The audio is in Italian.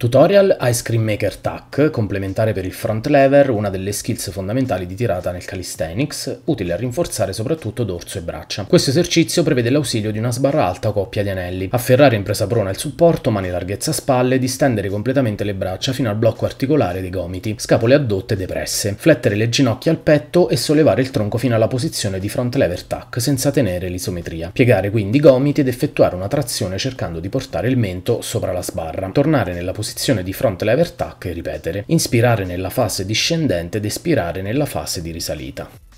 Tutorial Ice Cream Maker Tuck, complementare per il front lever, una delle skills fondamentali di tirata nel calisthenics, utile a rinforzare soprattutto dorso e braccia. Questo esercizio prevede l'ausilio di una sbarra alta o coppia di anelli, afferrare in presa prona il supporto, mani larghezza spalle, distendere completamente le braccia fino al blocco articolare dei gomiti, scapole addotte depresse, flettere le ginocchia al petto e sollevare il tronco fino alla posizione di front lever tuck senza tenere l'isometria. Piegare quindi i gomiti ed effettuare una trazione cercando di portare il mento sopra la sbarra. Tornare nella posizione posizione di fronte lever tack e ripetere, inspirare nella fase discendente ed espirare nella fase di risalita.